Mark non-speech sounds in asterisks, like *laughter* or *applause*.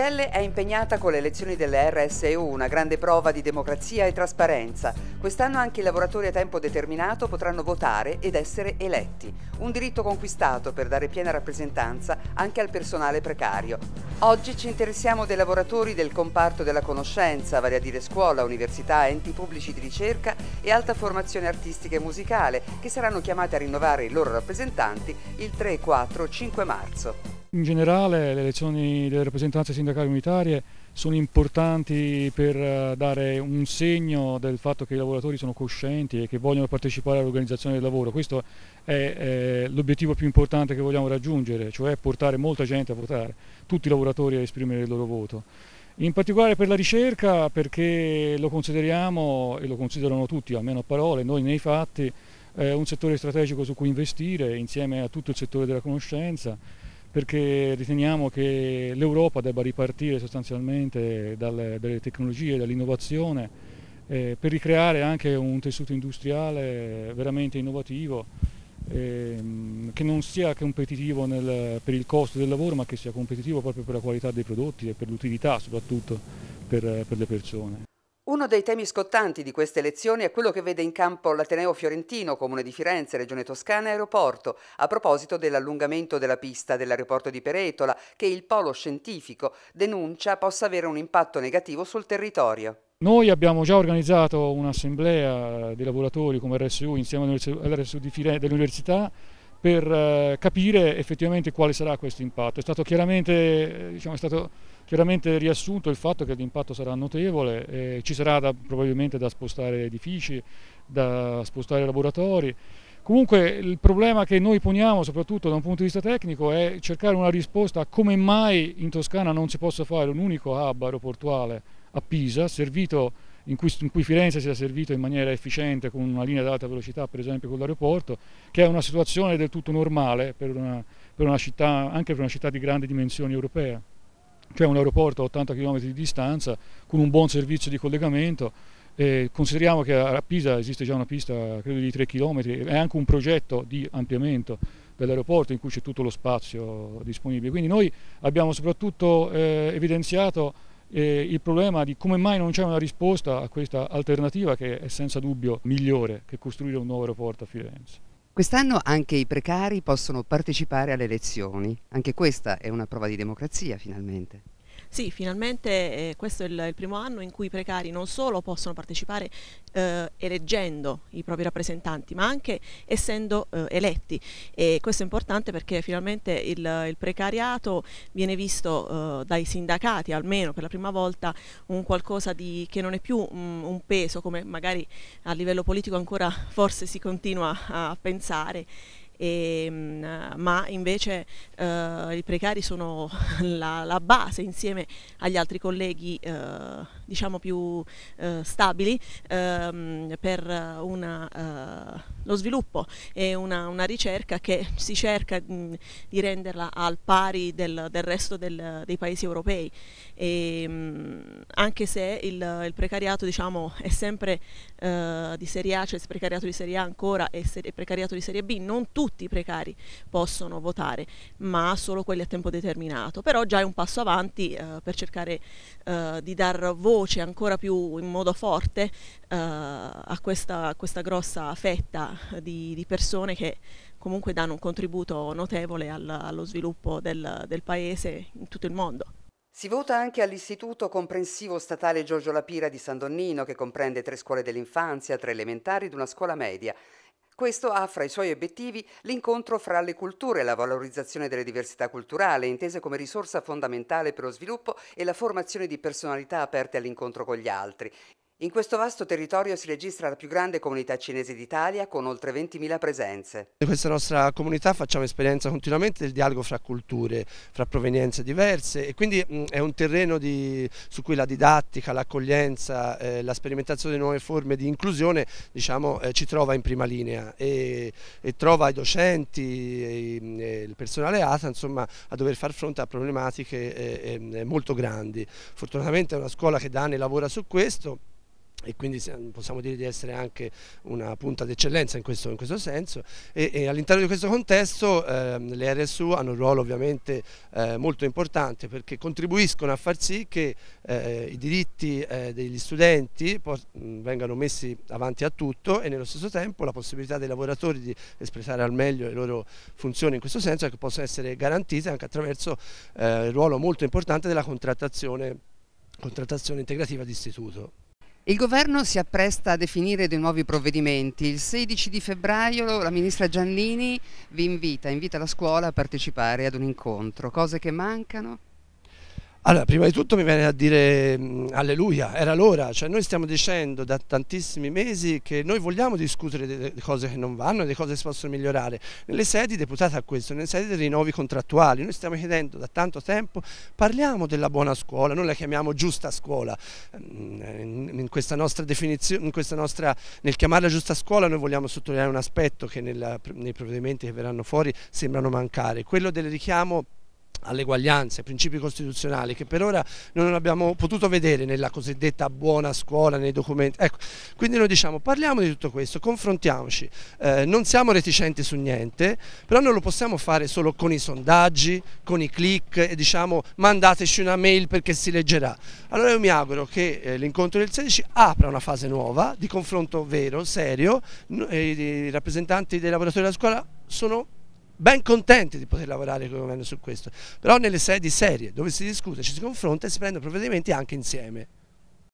CGL è impegnata con le elezioni delle RSU, una grande prova di democrazia e trasparenza. Quest'anno anche i lavoratori a tempo determinato potranno votare ed essere eletti, un diritto conquistato per dare piena rappresentanza anche al personale precario. Oggi ci interessiamo dei lavoratori del comparto della conoscenza, vale a dire scuola, università, enti pubblici di ricerca e alta formazione artistica e musicale, che saranno chiamati a rinnovare i loro rappresentanti il 3, 4, 5 marzo. In generale le elezioni delle rappresentanze sindacali unitarie sono importanti per eh, dare un segno del fatto che i lavoratori sono coscienti e che vogliono partecipare all'organizzazione del lavoro. Questo è eh, l'obiettivo più importante che vogliamo raggiungere, cioè portare molta gente a votare, tutti i lavoratori a esprimere il loro voto. In particolare per la ricerca perché lo consideriamo, e lo considerano tutti, almeno a parole, noi nei fatti, eh, un settore strategico su cui investire insieme a tutto il settore della conoscenza perché riteniamo che l'Europa debba ripartire sostanzialmente dalle, dalle tecnologie, dall'innovazione, eh, per ricreare anche un tessuto industriale veramente innovativo, ehm, che non sia competitivo nel, per il costo del lavoro, ma che sia competitivo proprio per la qualità dei prodotti e per l'utilità soprattutto per, per le persone. Uno dei temi scottanti di queste elezioni è quello che vede in campo l'Ateneo Fiorentino, Comune di Firenze, Regione Toscana e Aeroporto, a proposito dell'allungamento della pista dell'aeroporto di Peretola, che il polo scientifico denuncia possa avere un impatto negativo sul territorio. Noi abbiamo già organizzato un'assemblea dei lavoratori come RSU insieme all'RSU dell'Università per eh, capire effettivamente quale sarà questo impatto. È stato chiaramente eh, diciamo, è stato Chiaramente riassunto il fatto che l'impatto sarà notevole, eh, ci sarà da, probabilmente da spostare edifici, da spostare laboratori. Comunque il problema che noi poniamo, soprattutto da un punto di vista tecnico, è cercare una risposta a come mai in Toscana non si possa fare un unico hub aeroportuale a Pisa, servito in cui, in cui, Firenze sia servito in maniera efficiente con una linea ad alta velocità, per esempio con l'aeroporto, che è una situazione del tutto normale per una, per una città, anche per una città di grandi dimensioni europea cioè un aeroporto a 80 km di distanza con un buon servizio di collegamento. Eh, consideriamo che a Pisa esiste già una pista credo di 3 km, è anche un progetto di ampliamento dell'aeroporto in cui c'è tutto lo spazio disponibile. Quindi noi abbiamo soprattutto eh, evidenziato eh, il problema di come mai non c'è una risposta a questa alternativa che è senza dubbio migliore che costruire un nuovo aeroporto a Firenze. Quest'anno anche i precari possono partecipare alle elezioni, anche questa è una prova di democrazia finalmente. Sì, finalmente eh, questo è il, il, primo anno in cui i precari non solo possono partecipare eh, eleggendo i propri rappresentanti, ma anche essendo eh, eletti. E questo è importante perché finalmente il, il precariato viene visto eh, dai sindacati, almeno per la prima volta, un qualcosa di, che non è più mh, mm, un peso, come magari a livello politico ancora forse si continua a pensare e, ehm, ma invece eh, i precari sono *laughs* la, la, base insieme agli altri colleghi. Eh, diciamo più eh, stabili ehm, per una, eh, lo sviluppo e una, una, ricerca che si cerca mh, mm, di renderla al pari del, del resto del, dei paesi europei e, ehm, mh, anche se il, il precariato diciamo, è sempre eh, di serie A, cioè il precariato di serie A ancora e il precariato di serie B, non tutti i precari possono votare ma solo quelli a tempo determinato, però già è un passo avanti eh, per cercare eh, di dar voce voce ancora più in modo forte eh, a, questa, a, questa, grossa fetta di, di, persone che comunque danno un contributo notevole al, allo sviluppo del, del paese in tutto il mondo. Si vota anche all'Istituto Comprensivo Statale Giorgio Lapira di San Donnino, che comprende tre scuole dell'infanzia, tre elementari ed una scuola media. Questo ha fra i suoi obiettivi l'incontro fra le culture, la valorizzazione delle diversità culturali, intese come risorsa fondamentale per lo sviluppo e la formazione di personalità aperte all'incontro con gli altri, in questo vasto territorio si registra la più grande comunità cinese d'Italia con oltre 20.000 presenze. In questa nostra comunità facciamo esperienza continuamente del dialogo fra culture, fra provenienze diverse e quindi mm, è un terreno di, su cui la didattica, l'accoglienza, eh, la sperimentazione di nuove forme di inclusione diciamo, eh, ci trova in prima linea e, e trova i docenti e, mm, e il personale ATA insomma, a dover far fronte a problematiche eh, eh, molto grandi. Fortunatamente è una scuola che da anni lavora su questo e quindi possiamo dire di essere anche una punta d'eccellenza in, in questo, senso e, e all'interno di questo contesto eh, le RSU hanno un ruolo ovviamente eh, molto importante perché contribuiscono a far sì che eh, i diritti eh, degli studenti vengano messi avanti a tutto e nello stesso tempo la possibilità dei lavoratori di espletare al meglio le loro funzioni in questo senso che ecco, possono essere garantite anche attraverso eh, il ruolo molto importante della contrattazione, contrattazione integrativa di istituto. Il governo si appresta a definire dei nuovi provvedimenti. Il 16 di febbraio la ministra Giannini vi invita, invita la scuola a partecipare ad un incontro. Cose che mancano? Allora, prima di tutto mi viene a dire mh, mm, alleluia, era l'ora, cioè noi stiamo dicendo da tantissimi mesi che noi vogliamo discutere delle cose che non vanno, delle cose che si possono migliorare, nelle sedi deputate a questo, nelle sedi dei rinnovi contrattuali, noi stiamo chiedendo da tanto tempo, parliamo della buona scuola, noi la chiamiamo giusta scuola, mm, in questa nostra definizione, in questa nostra, nel chiamarla giusta scuola noi vogliamo sottolineare un aspetto che nella, nei provvedimenti che verranno fuori sembrano mancare, quello del richiamo all'eguaglianza, ai principi costituzionali che per ora non abbiamo potuto vedere nella cosiddetta buona scuola, nei documenti. Ecco, quindi noi diciamo parliamo di tutto questo, confrontiamoci, eh, non siamo reticenti su niente, però non lo possiamo fare solo con i sondaggi, con i click e diciamo mandateci una mail perché si leggerà. Allora io mi auguro che eh, l'incontro del 16 apra una fase nuova di confronto vero, serio, eh, i rappresentanti dei lavoratori della scuola sono ben contenti di poter lavorare con il governo su questo, però nelle sedi serie dove si discute, ci si confronta e si prendono provvedimenti anche insieme.